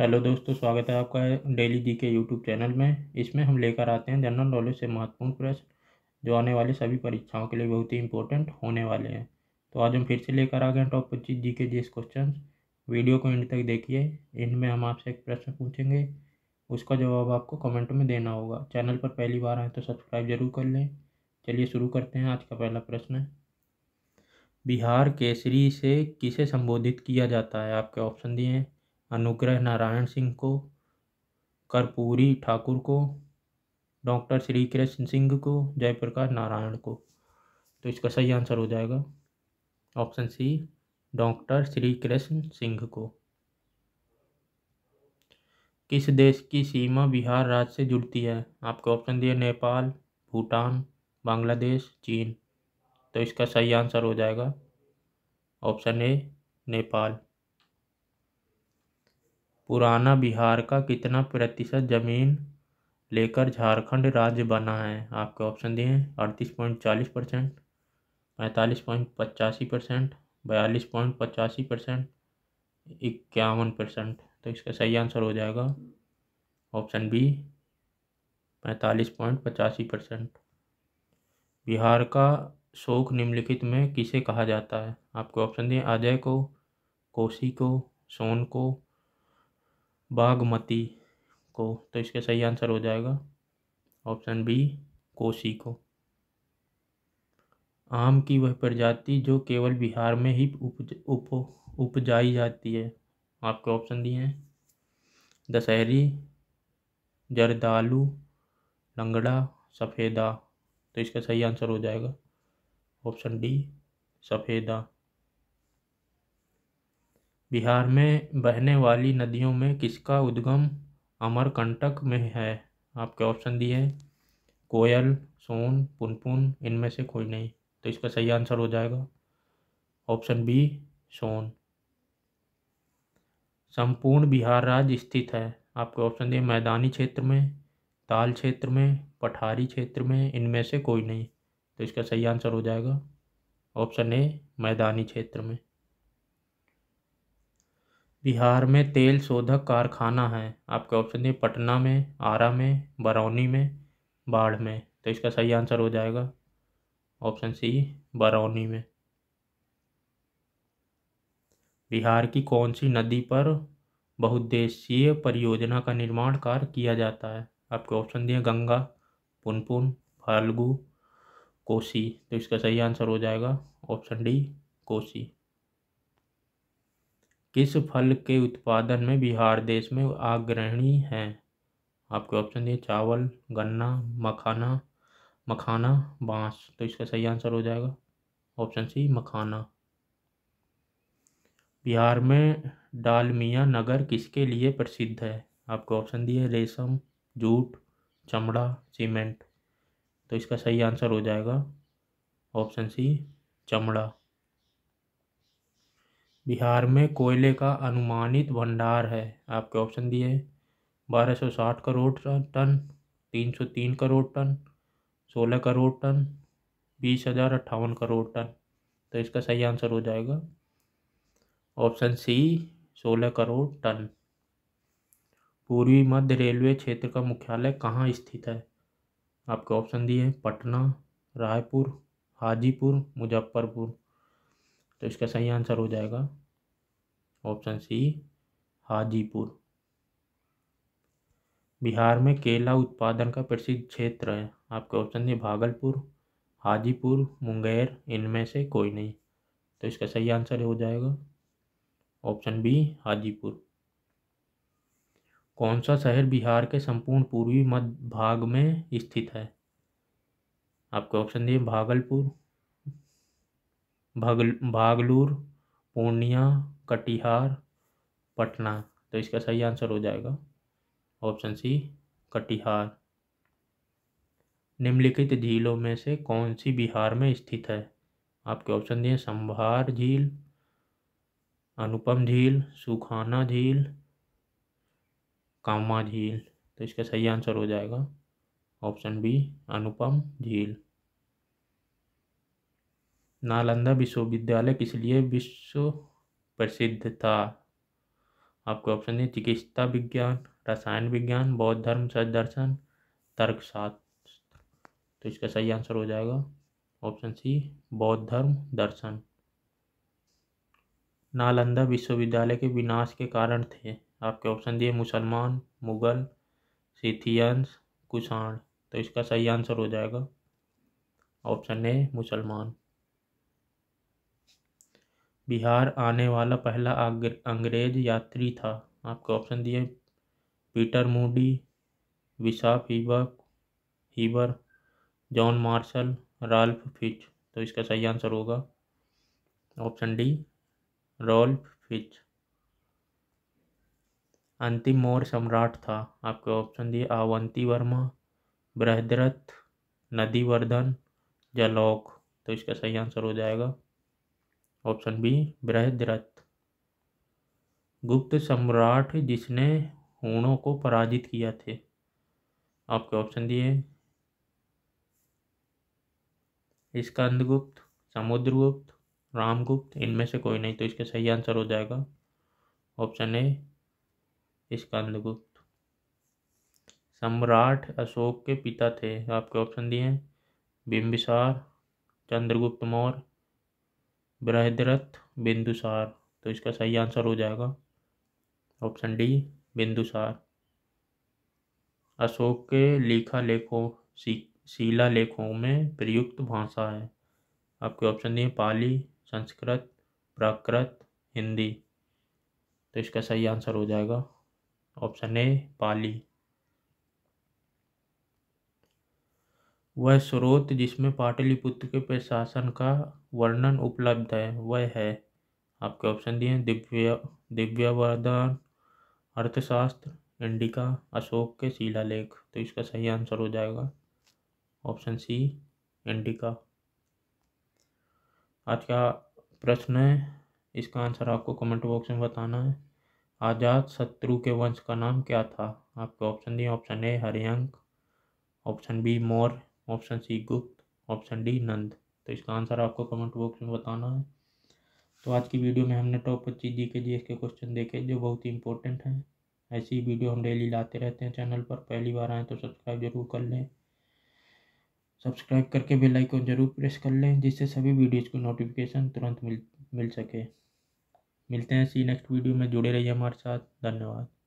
hello दोस्तों स्वागत है आपका डेली जी के यूट्यूब चैनल में इसमें हम लेकर आते हैं जनरल नॉलेज से महत्वपूर्ण प्रश्न जो आने वाले सभी परीक्षाओं के लिए बहुत ही इंपॉर्टेंट होने वाले हैं तो आज हम फिर से लेकर आ गए हैं टॉप पच्चीस जी के जिस क्वेश्चन वीडियो को एंड तक देखिए इनमें हम आपसे एक प्रश्न पूछेंगे उसका जवाब आपको कमेंट में देना होगा चैनल पर पहली बार आए तो सब्सक्राइब जरूर कर लें चलिए शुरू करते हैं आज का पहला प्रश्न बिहार केसरी से किसे संबोधित किया जाता है आपके ऑप्शन दिए हैं अनुग्रह नारायण सिंह को कर्पूरी ठाकुर को डॉक्टर श्री कृष्ण सिंह को जयप्रकाश नारायण को तो इसका सही आंसर हो जाएगा option C doctor Shri Krishna Singh को किस देश की सीमा बिहार राज्य से जुड़ती है आपको ऑप्शन दिए नेपाल भूटान बांग्लादेश चीन तो इसका सही आंसर हो जाएगा ऑप्शन ए नेपाल पुराना बिहार का कितना प्रतिशत ज़मीन लेकर झारखंड राज्य बना है आपके ऑप्शन दिए हैं अड़तीस पॉइंट चालीस परसेंट पैंतालीस पॉइंट पचासी परसेंट बयालीस पॉइंट पचासी परसेंट इक्यावन परसेंट तो इसका सही आंसर हो जाएगा ऑप्शन बी पैंतालीस पॉइंट पचासी परसेंट बिहार का शोक निम्नलिखित में किसे कहा जाता है आपके ऑप्शन दिए अजय को कोसी को सोन को बागमती को तो इसका सही आंसर हो जाएगा ऑप्शन बी कोसी को आम की वह प्रजाति जो केवल बिहार में ही उपज उप उपजाई जाती है आपके ऑप्शन दिए हैं दशहरी जरदालू लंगड़ा सफ़ेदा तो इसका सही आंसर हो जाएगा ऑप्शन डी सफ़ेदा बिहार में बहने वाली नदियों में किसका उद्गम अमरकंटक में है आपके ऑप्शन दिए कोयल सोन पुनपुन इनमें से कोई नहीं तो इसका सही आंसर हो जाएगा ऑप्शन बी सोन संपूर्ण बिहार राज्य स्थित है आपके ऑप्शन दिए मैदानी क्षेत्र में ताल क्षेत्र में पठारी क्षेत्र में इनमें से कोई नहीं तो इसका सही आंसर हो जाएगा ऑप्शन ए मैदानी क्षेत्र में बिहार में तेल शोधक कारखाना हैं आपके ऑप्शन दिए पटना में आरा में बरौनी में बाढ़ में तो इसका सही आंसर हो जाएगा ऑप्शन सी बरौनी में बिहार की कौन सी नदी पर बहुद्देशीय परियोजना का निर्माण कार्य किया जाता है आपके ऑप्शन दिए गंगा पुनपुन फाल्गु कोसी तो इसका सही आंसर हो जाएगा ऑप्शन डी कोसी किस फल के उत्पादन में बिहार देश में अग्रणी है आपके ऑप्शन दिए चावल गन्ना मखाना मखाना बांस तो इसका सही आंसर हो जाएगा ऑप्शन सी मखाना बिहार में डालमिया नगर किसके लिए प्रसिद्ध है आपको ऑप्शन दिए रेशम जूट चमड़ा सीमेंट तो इसका सही आंसर हो जाएगा ऑप्शन सी चमड़ा बिहार में कोयले का अनुमानित भंडार है आपके ऑप्शन दिए हैं बारह सौ साठ करोड़ टन तीन सौ तीन करोड़ टन सोलह करोड़ टन बीस हज़ार अट्ठावन करोड़ टन तो इसका सही आंसर हो जाएगा ऑप्शन सी सोलह करोड़ टन पूर्वी मध्य रेलवे क्षेत्र का मुख्यालय कहाँ स्थित है आपके ऑप्शन दिए हैं पटना रायपुर हाजीपुर मुजफ्फरपुर तो इसका सही आंसर हो जाएगा ऑप्शन सी हाजीपुर बिहार में केला उत्पादन का प्रसिद्ध क्षेत्र है आपके ऑप्शन है भागलपुर हाजीपुर मुंगेर इनमें से कोई नहीं तो इसका सही आंसर हो जाएगा ऑप्शन बी हाजीपुर कौन सा शहर बिहार के संपूर्ण पूर्वी मध्य भाग में स्थित है आपके ऑप्शन दिए भागलपुर भगल भागलूर पूर्णिया कटिहार पटना तो इसका सही आंसर हो जाएगा ऑप्शन सी कटिहार निम्नलिखित झीलों में से कौन सी बिहार में स्थित है आपके ऑप्शन दिए संभार झील अनुपम झील सुखाना झील कामा झील तो इसका सही आंसर हो जाएगा ऑप्शन बी अनुपम झील नालंदा विश्वविद्यालय किस लिए विश्व प्रसिद्ध था आपको ऑप्शन दें चिकित्सा विज्ञान रसायन विज्ञान बौद्ध धर्म दर्शन तर्कशास्त्र तो इसका सही आंसर हो जाएगा ऑप्शन सी बौद्ध धर्म दर्शन नालंदा विश्वविद्यालय के विनाश के कारण थे आपके ऑप्शन दिए मुसलमान मुगल सिथियंस कुषाण तो इसका सही आंसर हो जाएगा ऑप्शन ए मुसलमान बिहार आने वाला पहला अंग्रेज यात्री था आपको ऑप्शन दिए पीटर मूडी विशाफ Heber Heber John Marshall Ralph Fitch तो इसका सही आंसर होगा ऑप्शन डी रॉल्फ फिच अंतिम मौर्य सम्राट था आपके ऑप्शन दिए आवंती वर्मा बृहद्रथ नदीवर्धन जलौक तो इसका सही आंसर हो जाएगा ऑप्शन बी बृहद्रथ गुप्त सम्राट जिसने हुणों को पराजित किया थे आपके ऑप्शन दिए स्कंदगुप्त समुद्रगुप्त रामगुप्त इनमें से कोई नहीं तो इसका सही आंसर हो जाएगा ऑप्शन ए स्कंदगुप्त सम्राट अशोक के पिता थे आपके ऑप्शन दिए बिंबिसार चंद्रगुप्त मौर्य बृहदरथ बिंदुसार तो इसका सही आंसर हो जाएगा ऑप्शन डी बिंदुसार अशोक के लिखा लेखों शिला लेखों में प्रयुक्त भाषा है आपके ऑप्शन दिए पाली संस्कृत प्राकृत हिंदी तो इसका सही आंसर हो जाएगा ऑप्शन ए पाली वह स्रोत जिसमें पाटलिपुत्र के प्रशासन का वर्णन उपलब्ध है वह है आपके ऑप्शन दिए हैं दिव्य दिव्यावरदान अर्थशास्त्र इंडिका अशोक के शिलालेख तो इसका सही आंसर हो जाएगा ऑप्शन सी इंडिका आज का प्रश्न है इसका आंसर आपको कमेंट बॉक्स में बताना है आज़ाद शत्रु के वंश का नाम क्या था आपके ऑप्शन दिए option A Haryanka option B Maurya option C Gupta option D नंद तो इसका आंसर आपको कमेंट बॉक्स में बताना है तो आज की वीडियो में हमने टॉप पच्चीस जी के जी के क्वेश्चन देखे जो बहुत ही इंपॉर्टेंट हैं ऐसी वीडियो हम डेली लाते रहते हैं चैनल पर पहली बार आएँ तो सब्सक्राइब जरूर कर लें सब्सक्राइब करके बेल आइकन जरूर प्रेस कर लें जिससे सभी वीडियोज़ की नोटिफिकेशन तुरंत मिल मिल सके मिलते हैं सी नेक्स्ट वीडियो में जुड़े रहिए हमारे साथ धन्यवाद